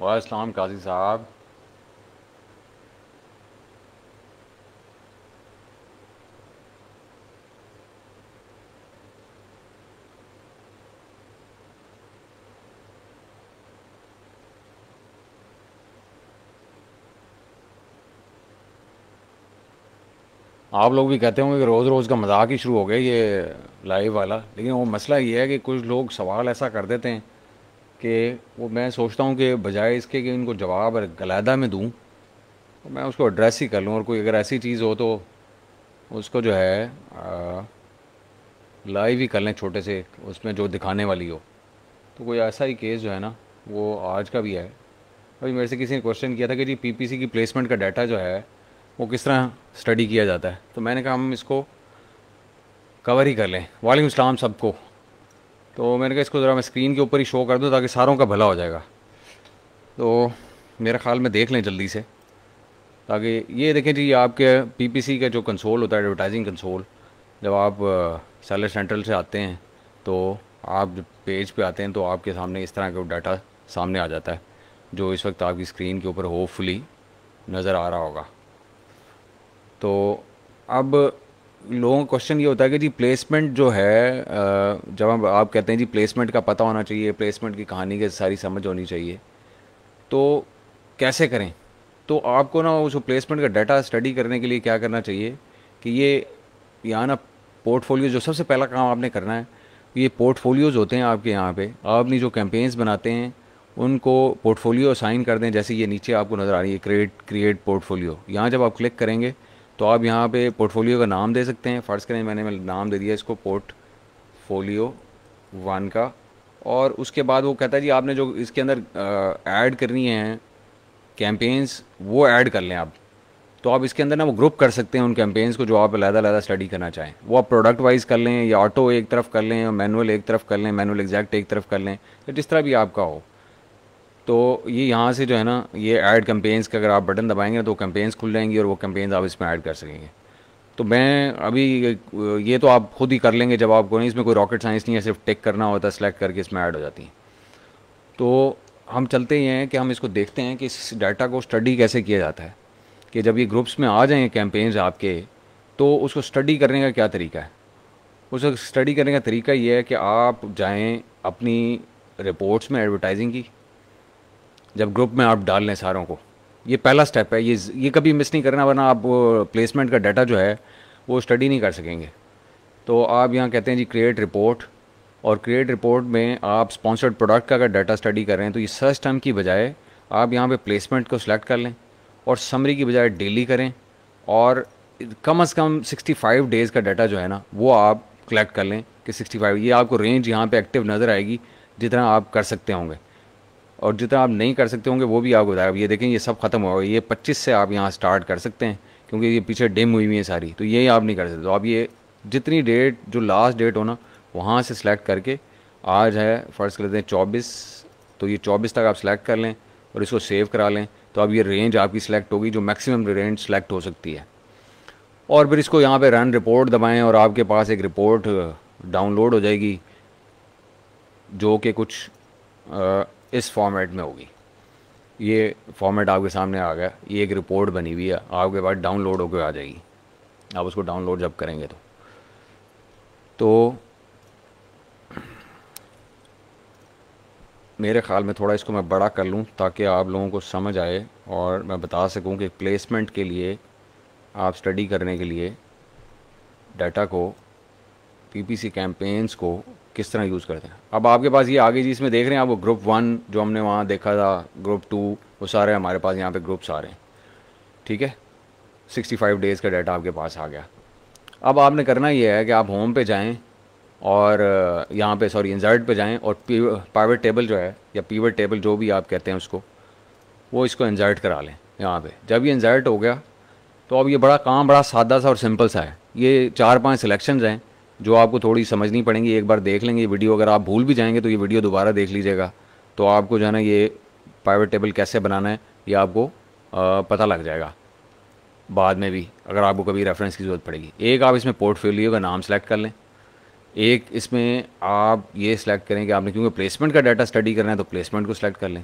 वाईसलाम काजी साहब आप लोग भी कहते होंगे कि रोज़ रोज़ का मजाक ही शुरू हो गया ये लाइव वाला लेकिन वो मसला ये है कि कुछ लोग सवाल ऐसा कर देते हैं कि वो मैं सोचता हूँ कि बजाय इसके कि इनको जवाब गलादा में दूँ तो मैं उसको एड्रेस ही कर लूँ और कोई अगर ऐसी चीज़ हो तो उसको जो है लाइव ही कर लें छोटे से उसमें जो दिखाने वाली हो तो कोई ऐसा ही केस जो है ना वो आज का भी है अभी मेरे से किसी ने क्वेश्चन किया था कि जी पीपीसी की प्लेसमेंट का डाटा जो है वो किस तरह स्टडी किया जाता है तो मैंने कहा हम इसको कवर ही कर लें वालेकुम सलाम सबको तो मैंने कहा इसको ज़रा मैं स्क्रीन के ऊपर ही शो कर दूँ ताकि सारों का भला हो जाएगा तो मेरे ख्याल में देख लें जल्दी से ताकि ये देखें जी आपके पीपीसी का जो कंसोल होता है एडवर्टाइजिंग कंसोल जब आप सेलर सेंट्रल से आते हैं तो आप जब पेज पे आते हैं तो आपके सामने इस तरह का डाटा सामने आ जाता है जो इस वक्त आपकी स्क्रीन के ऊपर होपफुली नज़र आ रहा होगा तो अब लोगों का क्वेश्चन ये होता है कि जी प्लेसमेंट जो है जब हम आप कहते हैं जी प्लेसमेंट का पता होना चाहिए प्लेसमेंट की कहानी की सारी समझ होनी चाहिए तो कैसे करें तो आपको ना उस प्लेसमेंट का डाटा स्टडी करने के लिए क्या करना चाहिए कि ये यहाँ ना पोर्टफोलियो जो सबसे पहला काम आपने करना है ये पोर्टफोलियोज़ होते हैं आपके यहाँ पे आपने जो कैंपेन्स बनाते हैं उनको पोर्टफोलियो असाइन कर दें जैसे ये नीचे आपको नज़र आ रही है क्रिएट क्रिएट पोर्टफोलियो यहाँ जब आप क्लिक करेंगे तो आप यहाँ पे पोर्टफोलियो का नाम दे सकते हैं फ़र्ज़ करें मैंने नाम दे दिया इसको पोर्टफोलियो वन का और उसके बाद वो कहता है जी आपने जो इसके अंदर ऐड करनी है कैंपेन्स वो ऐड कर लें आप तो आप इसके अंदर ना वो ग्रुप कर सकते हैं उन कैंपेन्स को जो आप अलहदा अलहदा स्टडी करना चाहें वो आप प्रोडक्ट वाइज कर लें या ऑटो एक तरफ कर लें या मैनुअल एक तरफ कर लें मैनुअल एग्जैक्ट एक तरफ कर लें या जिस तरह भी आपका हो तो ये यहाँ से जो है ना ये ऐड कैंपेन्स का अगर आप बटन दबाएंगे ना तो कैंपेन्स खुल जाएंगी और वो कैंपेन्स आप इसमें ऐड कर सकेंगे तो मैं अभी ये तो आप खुद ही कर लेंगे जब आपको नहीं इसमें कोई रॉकेट साइंस नहीं है सिर्फ टेक करना होता है सेलेक्ट करके इसमें ऐड हो जाती हैं तो हम चलते ही हैं कि हम इसको देखते हैं कि इस डाटा को स्टडी कैसे किया जाता है कि जब ये ग्रुप्स में आ जाएँ कैंपेन्स आपके तो उसको स्टडी करने का क्या तरीका है उसको स्टडी करने का तरीका ये है कि आप जाएँ अपनी रिपोर्ट्स में एडवर्टाइजिंग की जब ग्रुप में आप डाल लें सारों को ये पहला स्टेप है ये ये कभी मिस नहीं करना वरना आप प्लेसमेंट का डाटा जो है वो स्टडी नहीं कर सकेंगे तो आप यहाँ कहते हैं जी क्रिएट रिपोर्ट और क्रिएट रिपोर्ट में आप स्पॉन्सर्ड प्रोडक्ट का अगर डाटा स्टडी कर रहे हैं तो ये सर्च टर्म की बजाय आप यहाँ पे प्लेसमेंट को सिलेक्ट कर लें और समरी की बजाय डेली करें और कम अज़ कम 65 डेज़ का डाटा जो है ना वो आप कलेक्ट कर लें कि 65 ये आपको रेंज यहाँ पे एक्टिव नज़र आएगी जितना आप कर सकते होंगे और जितना आप नहीं कर सकते होंगे वो भी आपको बताएगा ये देखें ये सब ख़त्म हो गया ये पच्चीस से आप यहाँ स्टार्ट कर सकते हैं क्योंकि ये पीछे डिम हुई हुई है सारी तो ये आप नहीं कर सकते तो आप ये जितनी डेट जो लास्ट डेट हो ना वहाँ से सिलेक्ट करके आज है फर्स्ट कर लेते हैं चौबीस तो ये चौबीस तक आप सिलेक्ट कर लें और इसको सेव करा लें तो अब ये रेंज आपकी सिलेक्ट होगी जो मैक्सिमम रेंज सेलेक्ट हो सकती है और फिर इसको यहाँ पे रन रिपोर्ट दबाएं और आपके पास एक रिपोर्ट डाउनलोड uh, हो जाएगी जो कि कुछ uh, इस फॉर्मेट में होगी ये फॉर्मेट आपके सामने आ गया ये एक रिपोर्ट बनी हुई है आपके पास डाउनलोड होकर आ जाएगी आप उसको डाउनलोड जब करेंगे तो तो मेरे ख़्याल में थोड़ा इसको मैं बड़ा कर लूँ ताकि आप लोगों को समझ आए और मैं बता सकूँ कि प्लेसमेंट के लिए आप स्टडी करने के लिए डाटा को पीपीसी कैंपेन्स को किस तरह यूज़ करते हैं अब आपके पास ये आगे जिसमें देख रहे हैं आप वो ग्रुप वन जो हमने वहाँ देखा था ग्रुप टू वो सारे हमारे पास यहाँ पे ग्रुप्स आ रहे हैं ठीक है सिक्सटी फाइव डेज़ का डाटा आपके पास आ गया अब आपने करना ये है कि आप होम पे जाएं और यहाँ पे सॉरी इंजर्ट पे जाएं और पावर टेबल जो है या पीवर टेबल जो भी आप कहते हैं उसको वो इसको इंजर्ट करा लें यहाँ पे जब ये इंजर्ट हो गया तो अब ये बड़ा काम बड़ा सादा सा और सिंपल सा है ये चार पांच सिलेक्शंस हैं जो आपको थोड़ी समझनी पड़ेंगी एक बार देख लेंगे ये वीडियो अगर आप भूल भी जाएंगे तो ये वीडियो दोबारा देख लीजिएगा तो आपको जो है ना ये प्राइवेट टेबल कैसे बनाना है ये आपको पता लग जाएगा बाद में भी अगर आपको कभी रेफरेंस की ज़रूरत पड़ेगी एक आप इसमें पोर्टफोलियो का नाम सेलेक्ट कर लें एक इसमें आप ये सिलेक्ट करें कि आपने क्योंकि प्लेसमेंट का डाटा स्टडी करना है तो प्लेसमेंट को सिलेक्ट कर लें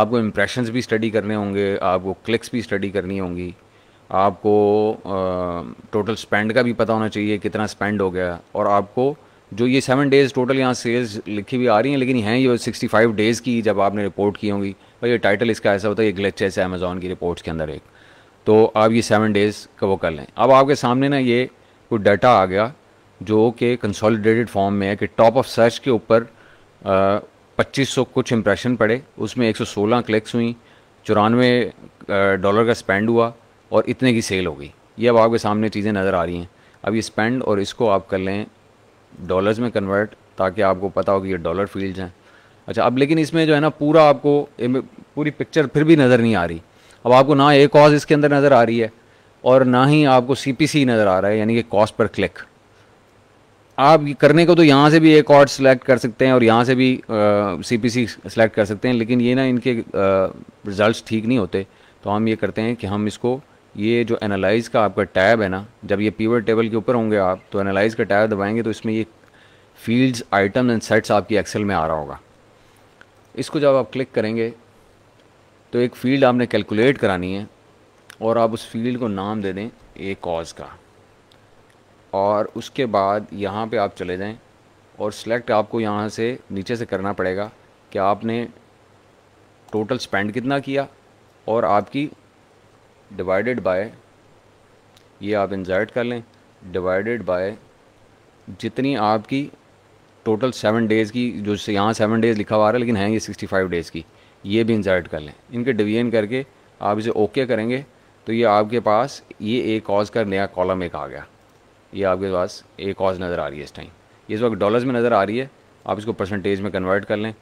आपको इम्प्रेशंस भी स्टडी करने होंगे आपको क्लिक्स भी स्टडी करनी होंगी आपको टोटल स्पेंड का भी पता होना चाहिए कितना स्पेंड हो गया और आपको जो ये सेवन डेज़ टोटल यहाँ सेल्स लिखी हुई आ रही हैं लेकिन हैं ये सिक्सटी फाइव डेज़ की जब आपने रिपोर्ट की होंगी और ये टाइटल इसका ऐसा होता है ये ग्लच है अमेज़ोन की रिपोर्ट्स के अंदर एक तो आप ये सेवन डेज़ का वो कर लें अब आपके सामने ना ये कोई डाटा आ गया जो कि कंसोलिडेटेड फॉर्म में है कि टॉप ऑफ सर्च के ऊपर पच्चीस सौ कुछ इंप्रेशन पड़े उसमें एक सौ सोलह क्लिक्स हुई चौरानवे डॉलर का स्पेंड हुआ और इतने की सेल हो गई ये अब आपके सामने चीज़ें नज़र आ रही हैं अब ये स्पेंड और इसको आप कर लें डॉलर्स में कन्वर्ट ताकि आपको पता हो कि ये डॉलर फील्ड्स हैं अच्छा अब लेकिन इसमें जो है ना पूरा आपको पूरी पिक्चर फिर भी नज़र नहीं आ रही अब आपको ना एक कॉज इसके अंदर नज़र आ रही है और ना ही आपको सी पी सी नज़र आ रहा है यानी कि कॉस्ट पर क्लिक आप करने को तो यहाँ से भी एक कॉड सेलेक्ट कर सकते हैं और यहाँ से भी सी पी सी सेलेक्ट कर सकते हैं लेकिन ये ना इनके रिज़ल्ट ठीक नहीं होते तो हम ये करते हैं कि हम इसको ये जो एनालाइज का आपका टैब है ना जब ये पीवर टेबल के ऊपर होंगे आप तो एनालाइज का टैब दबाएंगे तो इसमें ये फील्ड्स आइटम एंड सेट्स आपकी एक्सेल में आ रहा होगा इसको जब आप क्लिक करेंगे तो एक फ़ील्ड आपने कैलकुलेट करानी है और आप उस फील्ड को नाम दे दें ए कॉज का और उसके बाद यहाँ पे आप चले जाएं और सिलेक्ट आपको यहाँ से नीचे से करना पड़ेगा कि आपने टोटल स्पेंड कितना किया और आपकी डिवाइडेड बाय ये आप इंजाइट कर लें डिवाइडेड बाय जितनी आपकी टोटल सेवन डेज़ की जो यहाँ सेवन डेज़ लिखा हुआ है लेकिन है ये सिक्सटी फाइव डेज़ की ये भी इंजाइट कर लें इनके डिवीजन करके आप इसे ओके करेंगे तो ये आपके पास ये एक कॉज का नया कॉलम एक आ गया ये आपके पास एक कॉज नज़र आ रही है इस टाइम ये इस वक्त डॉलर्स में नज़र आ रही है आप इसको परसेंटेज में कन्वर्ट कर लें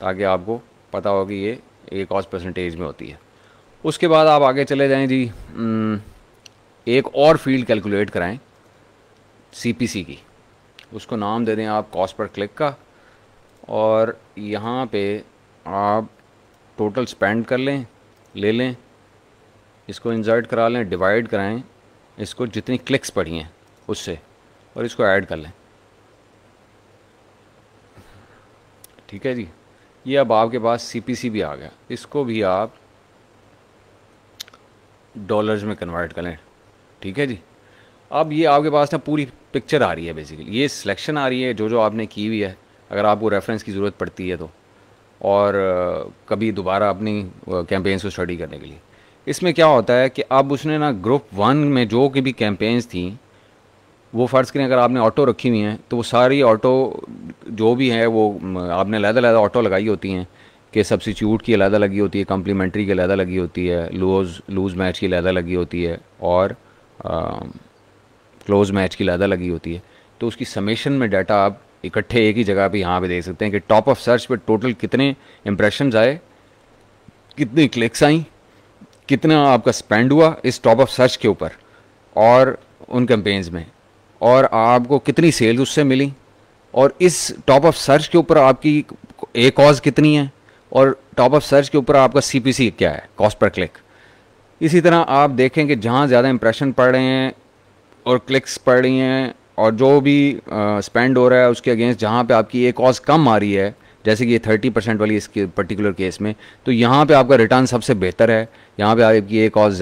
ताकि आपको पता हो कि ये एक कॉज परसेंटेज में होती है उसके बाद आप आगे चले जाएं जी एक और फील्ड कैलकुलेट कराएं सीपीसी की उसको नाम दे दें आप कॉस्ट पर क्लिक का और यहाँ पे आप टोटल स्पेंड कर लें ले लें इसको इंजर्ट करा लें डिवाइड कराएं इसको जितनी क्लिक्स पड़ी हैं उससे और इसको ऐड कर लें ठीक है जी ये अब आपके पास सीपीसी भी आ गया इसको भी आप डॉलर्स में कन्वर्ट कर लें ठीक है जी अब ये आपके पास ना पूरी पिक्चर आ रही है बेसिकली ये सिलेक्शन आ रही है जो जो आपने की हुई है अगर आपको रेफरेंस की ज़रूरत पड़ती है तो और कभी दोबारा अपनी कैंपेन्स को स्टडी करने के लिए इसमें क्या होता है कि अब उसने ना ग्रुप वन में जो कि भी कैंपेन्स थी वो फ़र्ज़ करें अगर आपने ऑटो रखी हुई हैं तो वो सारी ऑटो जो भी है वो आपने लहदा लहदा ऑटो लगाई होती हैं कि सब्सिट्यूट की अलहदा लगी होती है कम्प्लीमेंट्री की अलहदा लगी होती है लूज लूज मैच की अलहदा लगी होती है और क्लोज मैच की अलहदा लगी होती है तो उसकी समेशन में डाटा आप इकट्ठे एक ही जगह पे यहाँ पे देख सकते हैं कि टॉप ऑफ सर्च पे टोटल कितने इम्प्रेशन आए कितने क्लिक्स आई कितना आपका स्पेंड हुआ इस टॉप ऑफ सर्च के ऊपर और उन कैंपेन्स में और आपको कितनी सेल्स उससे मिली और इस टॉप ऑफ सर्च के ऊपर आपकी ए कॉज कितनी है और टॉप ऑफ सर्च के ऊपर आपका सी क्या है कॉस्ट पर क्लिक इसी तरह आप देखें कि जहाँ ज़्यादा इंप्रेशन पड़ रहे हैं और क्लिक्स पड़ रही हैं और जो भी स्पेंड हो रहा है उसके अगेंस्ट जहाँ पे आपकी एक कॉस्ट कम आ रही है जैसे कि ये थर्टी परसेंट वाली इसके पर्टिकुलर केस में तो यहाँ पे आपका रिटर्न सबसे बेहतर है यहाँ पे आपकी एक कॉस्ट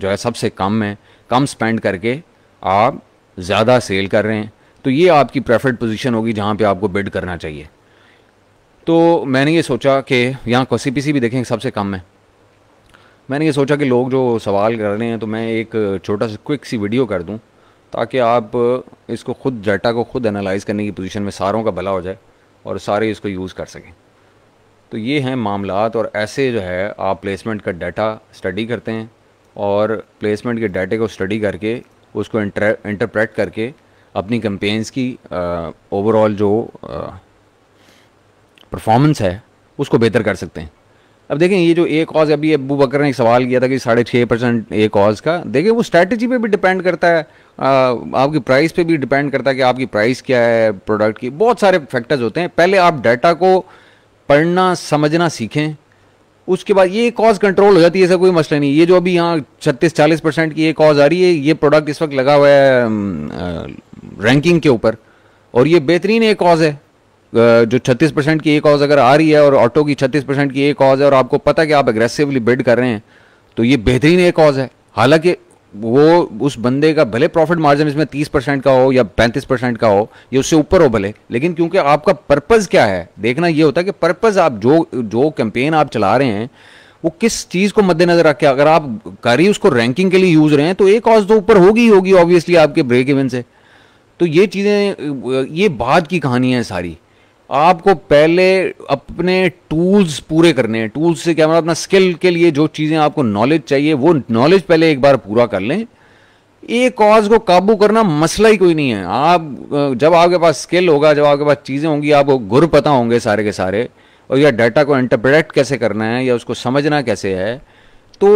जो है सबसे कम है कम स्पेंड करके आप ज़्यादा सेल कर रहे हैं तो ये आपकी प्रेफर्ड पोजीशन होगी जहाँ पे आपको बिड करना चाहिए तो मैंने ये सोचा कि यहाँ कसी पीसी भी देखें सबसे कम है मैंने ये सोचा कि लोग जो सवाल कर रहे हैं तो मैं एक छोटा सा क्विक सी वीडियो कर दूँ ताकि आप इसको खुद डाटा को खुद एनालाइज करने की पोजीशन में सारों का भला हो जाए और सारे इसको यूज़ कर सकें तो ये हैं मामलात और ऐसे जो है आप प्लेसमेंट का डाटा स्टडी करते हैं और प्लेसमेंट के डाटे को स्टडी करके उसको इंटरप्रेट करके अपनी कंपेन्स की ओवरऑल जो आ, परफॉर्मेंस है उसको बेहतर कर सकते हैं अब देखें ये जो ए कॉज अभी अबू बकर ने एक सवाल किया था कि साढ़े छः परसेंट ए कॉज का देखें वो स्ट्रैटेजी पे भी डिपेंड करता है आ, आपकी प्राइस पे भी डिपेंड करता है कि आपकी प्राइस क्या है प्रोडक्ट की बहुत सारे फैक्टर्स होते हैं पहले आप डाटा को पढ़ना समझना सीखें उसके बाद ये कॉज कंट्रोल हो जाती है ऐसा कोई मसला नहीं ये जो अभी यहाँ छत्तीस चालीस परसेंट की ये कॉज आ रही है ये प्रोडक्ट इस वक्त लगा हुआ है रैंकिंग हम्म, के ऊपर और ये बेहतरीन एक कॉज है जो 36 परसेंट की एक कॉज अगर आ रही है और ऑटो की 36 परसेंट की एक कॉज है और आपको पता है कि आप एग्रेसिवली बिड कर रहे हैं तो ये बेहतरीन एक कॉज है हालांकि वो उस बंदे का भले प्रॉफिट मार्जिन इसमें 30 परसेंट का हो या 35 परसेंट का हो या उससे ऊपर हो भले लेकिन क्योंकि आपका पर्पज़ क्या है देखना ये होता है कि पर्पज़ आप जो जो कैंपेन आप चला रहे हैं वो किस चीज़ को मद्देनजर रखे अगर आप कर ही उसको रैंकिंग के लिए यूज़ रहे हैं तो एक कॉज तो ऊपर होगी ही होगी ऑब्वियसली आपके ब्रेक इवन से तो ये चीज़ें ये बाद की कहानी है सारी आपको पहले अपने टूल्स पूरे करने हैं टूल्स से क्या मतलब अपना स्किल के लिए जो चीज़ें आपको नॉलेज चाहिए वो नॉलेज पहले एक बार पूरा कर लें एक कॉज को काबू करना मसला ही कोई नहीं है आप जब आपके पास स्किल होगा जब आपके पास चीज़ें होंगी आपको गुर पता होंगे सारे के सारे और या डाटा को इंटरप्रेट कैसे करना है या उसको समझना कैसे है तो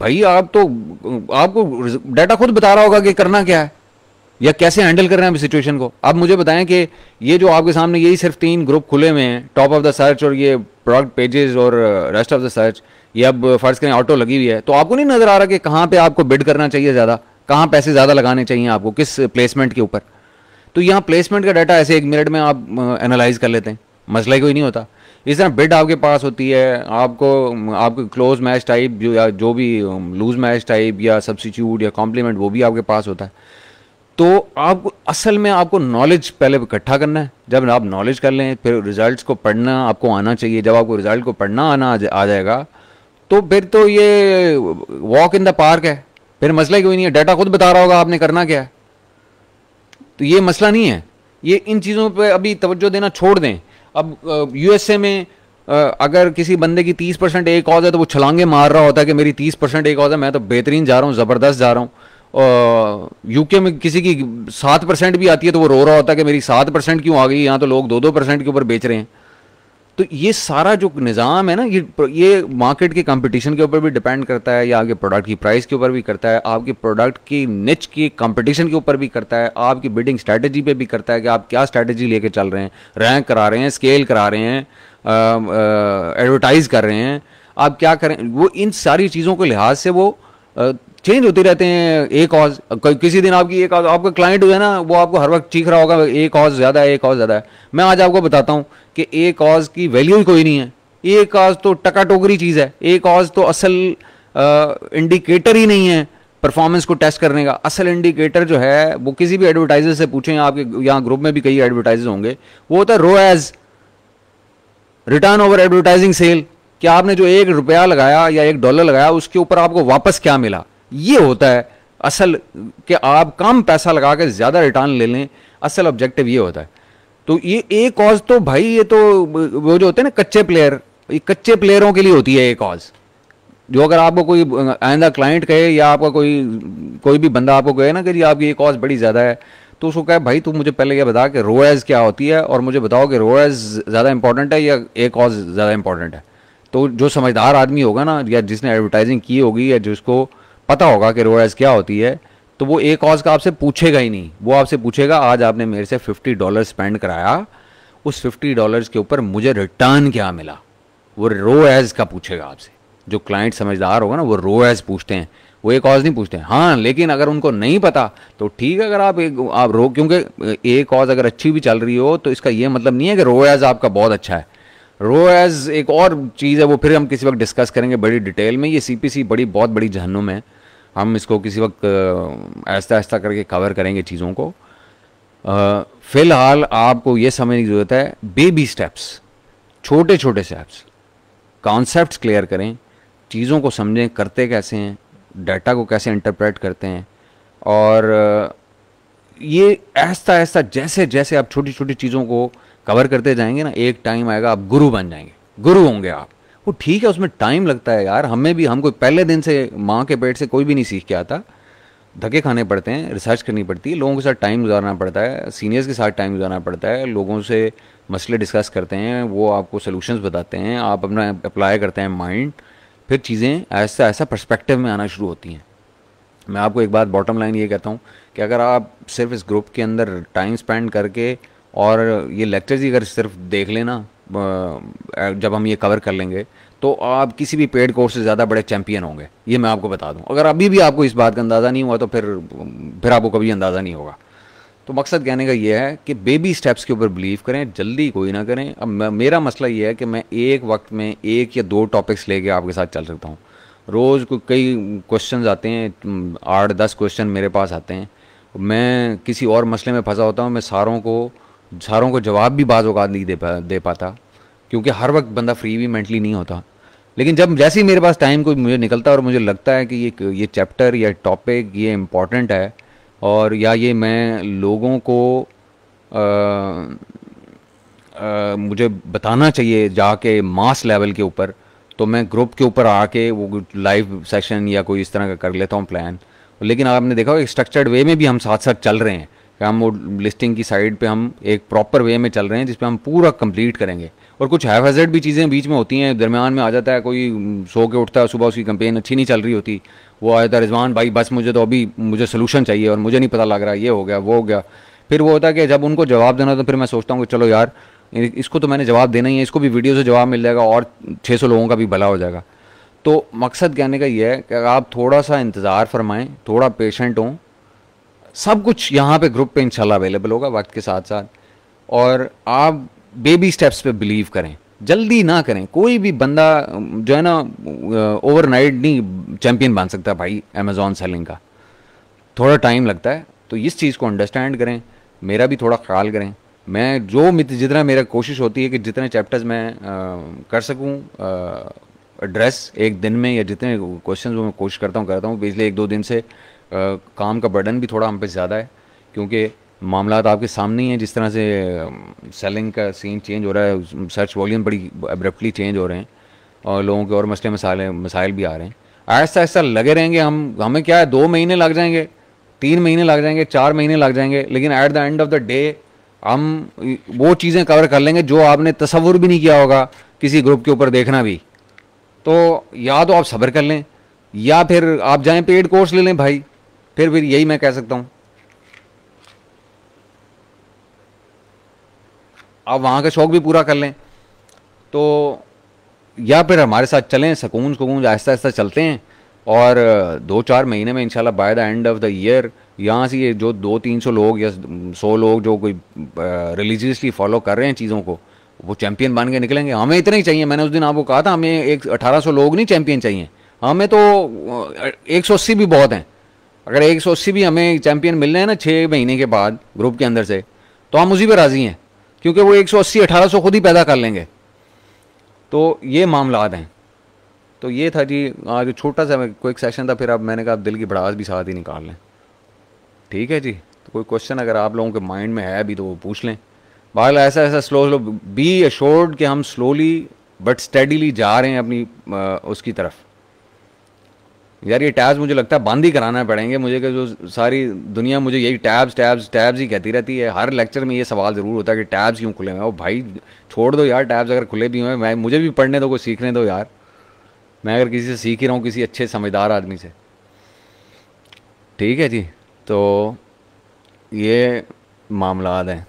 भाई आप तो आपको डाटा खुद बता रहा होगा कि करना क्या है या कैसे हैंडल कर रहे हैं आप सिचुएशन को आप मुझे बताएं कि ये जो आपके सामने यही सिर्फ तीन ग्रुप खुले हुए हैं टॉप ऑफ द सर्च और ये प्रोडक्ट पेजेस और रेस्ट ऑफ द सर्च ये अब फर्ज करें ऑटो लगी हुई है तो आपको नहीं नज़र आ रहा कि कहाँ पे आपको बिड करना चाहिए ज़्यादा कहाँ पैसे ज़्यादा लगाने चाहिए आपको किस प्लेसमेंट के ऊपर तो यहाँ प्लेसमेंट का डाटा ऐसे एक मिनट में आप एनालाइज uh, कर लेते हैं मसला ही कोई नहीं होता इस तरह बिड आपके पास होती है आपको आपके क्लोज मैच टाइप जो या जो भी लूज मैच टाइप या सब्सिट्यूट या कॉम्प्लीमेंट वो भी आपके पास होता है तो आप असल में आपको नॉलेज पहले इकट्ठा करना है जब आप नॉलेज कर लें फिर रिजल्ट्स को पढ़ना आपको आना चाहिए जब आपको रिजल्ट को पढ़ना आना आ जाएगा तो फिर तो ये वॉक इन द पार्क है फिर मसला क्यों नहीं है डाटा खुद बता रहा होगा आपने करना क्या है तो ये मसला नहीं है ये इन चीज़ों पे अभी तवज्जो देना छोड़ दें अब यूएसए में अगर किसी बंदे की तीस परसेंट एक औज है तो वो छलांगे मार रहा होता है कि मेरी तीस परसेंट एक औज है मैं तो बेहतरीन जा रहा हूँ ज़बरदस्त जा रहा हूँ यूके में किसी की सात परसेंट भी आती है तो वो रो रहा होता है कि मेरी सात परसेंट क्यों आ गई यहाँ तो लोग दो दो परसेंट के ऊपर बेच रहे हैं तो ये सारा जो निज़ाम है ना ये ये मार्केट के कंपटीशन के ऊपर भी डिपेंड करता है या आपके प्रोडक्ट की प्राइस के ऊपर भी करता है आपके प्रोडक्ट की निच की कंपटीशन के ऊपर भी करता है आपकी बिडिंग स्ट्रैटेजी पे भी करता है कि आप क्या स्ट्रैटेजी लेके चल रहे हैं रैंक करा रहे हैं स्केल करा रहे हैं एडवर्टाइज़ कर रहे हैं आप क्या करें वो इन सारी चीज़ों के लिहाज से वो चेंज होते रहते हैं एक कॉज किसी दिन आपकी एक कॉज आपका क्लाइंट जो है ना वो आपको हर वक्त चीख रहा होगा एक कॉज ज़्यादा है एक कॉज ज़्यादा है मैं आज आपको बताता हूँ कि एक कॉज की वैल्यू ही कोई नहीं है एक कॉज तो टका टोकरी चीज़ है एक कॉज तो असल इंडिकेटर ही नहीं है परफॉर्मेंस को टेस्ट करने का असल इंडिकेटर जो है वो किसी भी एडवर्टाइजर से पूछें आपके यहाँ ग्रुप में भी कई एडवर्टाइजर होंगे वो होता है ROAS return over advertising sale कि आपने जो एक रुपया लगाया या एक डॉलर लगाया उसके ऊपर आपको वापस क्या मिला ये होता है असल कि आप कम पैसा लगा के ज़्यादा रिटर्न ले लें असल ऑब्जेक्टिव ये होता है तो ये एक कॉज तो भाई ये तो वो जो होते हैं ना कच्चे प्लेयर ये कच्चे प्लेयरों के लिए होती है एक कॉज जो अगर आपको कोई आइंदा क्लाइंट कहे या आपका कोई कोई भी बंदा आपको कहे ना कि जी आपकी ये कॉज बड़ी ज़्यादा है तो उसको कहे भाई तू मुझे पहले ये बता कि रोएज क्या होती है और मुझे बताओ कि रोएज ज़्यादा इंपॉर्टेंट है या एक कॉज ज़्यादा इंपॉर्टेंट है तो जो समझदार आदमी होगा ना या जिसने एडवर्टाइजिंग की होगी या जिसको पता होगा कि रोएस क्या होती है तो वो एक कॉज का आपसे पूछेगा ही नहीं वो आपसे पूछेगा आज आपने मेरे से फिफ्टी डॉलर स्पेंड कराया उस फिफ्टी डॉलर के ऊपर मुझे रिटर्न क्या मिला वो रो एज का पूछेगा आपसे जो क्लाइंट समझदार होगा ना वो रो एज पूछते हैं वो एक कॉज नहीं पूछते हैं हाँ लेकिन अगर उनको नहीं पता तो ठीक है अगर आप एक आप रो क्योंकि ए कॉज अगर अच्छी भी चल रही हो तो इसका ये मतलब नहीं है कि रो एज आपका बहुत अच्छा है रो एज एक और चीज़ है वो फिर हम किसी वक्त डिस्कस करेंगे बड़ी डिटेल में ये सी बड़ी बहुत बड़ी जहनुम है हम इसको किसी वक्त ऐसा ऐसा करके कवर करेंगे चीज़ों को फ़िलहाल आपको ये समझने की ज़रूरत है बेबी स्टेप्स छोटे छोटे स्टेप्स कॉन्सेप्ट क्लियर करें चीज़ों को समझें करते कैसे हैं डाटा को कैसे इंटरप्रेट करते हैं और ये ऐसा ऐसा जैसे जैसे आप छोटी छोटी चीज़ों को कवर करते जाएंगे ना एक टाइम आएगा आप गुरु बन जाएंगे गुरु होंगे आप वो ठीक है उसमें टाइम लगता है यार हमें भी हमको पहले दिन से माँ के पेट से कोई भी नहीं सीख के आता धक्के खाने पड़ते हैं रिसर्च करनी पड़ती है लोगों के साथ टाइम गुजारना पड़ता है सीनियर्स के साथ टाइम गुजारना पड़ता है लोगों से मसले डिस्कस करते हैं वो आपको सोल्यूशंस बताते हैं आप अपना अप्लाई करते हैं माइंड फिर चीज़ें ऐसा ऐसा परस्पेक्टिव में आना शुरू होती हैं मैं आपको एक बात बॉटम लाइन ये कहता हूँ कि अगर आप सिर्फ इस ग्रुप के अंदर टाइम स्पेंड करके और ये लेक्चर्स ही अगर सिर्फ देख लेना जब हम ये कवर कर लेंगे तो आप किसी भी पेड कोर्स से ज़्यादा बड़े चैम्पियन होंगे ये मैं आपको बता दूं अगर अभी भी आपको इस बात का अंदाज़ा नहीं हुआ तो फिर फिर आपको कभी अंदाज़ा नहीं होगा तो मकसद कहने का ये है कि बेबी स्टेप्स के ऊपर बिलीव करें जल्दी कोई ना करें अब मेरा मसला ये है कि मैं एक वक्त में एक या दो टॉपिक्स लेके आपके साथ चल सकता हूँ रोज़ को कई क्वेश्चन आते हैं आठ दस क्वेश्चन मेरे पास आते हैं मैं किसी और मसले में फंसा होता हूँ मैं सारों को सारों को जवाब भी बाज़ अवत नहीं दे पा दे पाता क्योंकि हर वक्त बंदा फ्री भी मेंटली नहीं होता लेकिन जब जैसे ही मेरे पास टाइम कोई मुझे निकलता है और मुझे लगता है कि ये ये चैप्टर या टॉपिक ये इम्पॉर्टेंट है और या ये मैं लोगों को आ, आ, मुझे बताना चाहिए जाके मास लेवल के ऊपर तो मैं ग्रुप के ऊपर आके वो लाइव सेशन या कोई इस तरह का कर लेता हूँ प्लान लेकिन आपने देखा हो स्ट्रक्चर्ड वे में भी हम साथ साथ चल रहे हैं कि हम वो लिस्टिंग की साइड पे हम एक प्रॉपर वे में चल रहे हैं जिसपे हम पूरा कंप्लीट करेंगे और कुछ हैफेजेड भी चीज़ें बीच में होती हैं दरमियान में आ जाता है कोई सो के उठता है सुबह उसकी कंपेन अच्छी नहीं चल रही होती वो आ जाता है रिजवान भाई बस मुझे तो अभी मुझे सोलूशन चाहिए और मुझे नहीं पता लग रहा ये हो गया वो हो गया फिर वो होता है कि जब उनको जवाब देना तो फिर मैं सोचता हूँ कि चलो यार इसको तो मैंने जवाब देना ही है इसको भी वीडियो से जवाब मिल जाएगा और छः सौ लोगों का भी भला हो जाएगा तो मकसद कहने का ये है कि आप थोड़ा सा इंतज़ार फरमाएँ थोड़ा पेशेंट हों सब कुछ यहाँ पे ग्रुप पे इंशाल्लाह अवेलेबल होगा वक्त के साथ साथ और आप बेबी स्टेप्स पे बिलीव करें जल्दी ना करें कोई भी बंदा जो है ना ओवरनाइट नहीं चैम्पियन बन सकता भाई अमेजोन सेलिंग का थोड़ा टाइम लगता है तो इस चीज़ को अंडरस्टैंड करें मेरा भी थोड़ा ख्याल करें मैं जो जितना मेरा कोशिश होती है कि जितने चैप्टर्स मैं आ, कर सकूँ एड्रेस एक दिन में या जितने क्वेश्चन मैं कोशिश करता हूँ करता हूँ पिछले एक दो दिन से काम का बर्डन भी थोड़ा हम पे ज़्यादा है क्योंकि मामला आपके सामने ही हैं जिस तरह से सेलिंग का सीन चेंज हो रहा है सर्च वॉल्यूम बड़ी अब्रप्टली चेंज हो रहे हैं और लोगों के और मसले मसाले मसाइल भी आ रहे हैं ऐसा ऐसा लगे रहेंगे हम हमें क्या है दो महीने लग जाएंगे तीन महीने लग जाएंगे चार महीने लग जाएंगे लेकिन at the end of the day हम वो चीज़ें कवर कर लेंगे जो आपने तस्वुर भी नहीं किया होगा किसी ग्रुप के ऊपर देखना भी तो या तो आप सब्र कर लें या फिर आप जाएं पेड कोर्स ले लें भाई फिर फिर यही मैं कह सकता हूँ आप वहाँ का शौक़ भी पूरा कर लें तो या फिर हमारे साथ चलें सकून सकून आहिस्ता आहिस्ता चलते हैं और दो चार महीने में इंशाल्लाह by the end of the year यहाँ से ये जो दो तीन सौ लोग या सौ लोग जो कोई रिलीजियसली फॉलो कर रहे हैं चीज़ों को वो चैंपियन बन के निकलेंगे हमें इतना ही चाहिए मैंने उस दिन आपको कहा था हमें एक अठारह सौ लोग नहीं चैम्पियन चाहिए हमें तो एक सौ अस्सी भी बहुत हैं अगर एक सौ अस्सी भी हमें चैम्पियन मिलने हैं ना छः महीने के बाद ग्रुप के अंदर से तो हम उसी पर राज़ी हैं क्योंकि वो एक सौ अस्सी अठारह सौ खुद ही पैदा कर लेंगे तो ये मामला हैं तो ये था जी आज छोटा सा क्विक सेशन था फिर अब मैंने कहा दिल की भड़ास भी साथ ही निकाल लें ठीक है जी तो कोई क्वेश्चन अगर आप लोगों के माइंड में है अभी तो वो पूछ लें बहरहाल ऐसा ऐसा स्लो स्लो बी अशोर्ड कि हम स्लोली बट स्टडीली जा रहे हैं अपनी आ, उसकी तरफ यार ये टैब्स मुझे लगता है बंद ही कराना पड़ेंगे मुझे कि जो सारी दुनिया मुझे यही टैब्स टैब्स टैब्स ही कहती रहती है हर लेक्चर में ये सवाल ज़रूर होता है कि टैब्स क्यों खुले हुए हैं और भाई छोड़ दो यार टैब्स अगर खुले भी हुए मैं मुझे भी पढ़ने दो कोई सीखने दो यार मैं अगर किसी से सीख ही रहा हूँ किसी अच्छे समझदार आदमी से ठीक है जी तो ये मामला हैं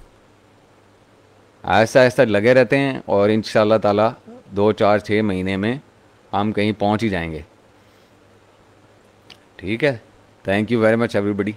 ऐसा ऐसा लगे रहते हैं और इन ताला दो चार छः महीने में हम कहीं पहुँच ही जाएंगे ठीक है thank you very much everybody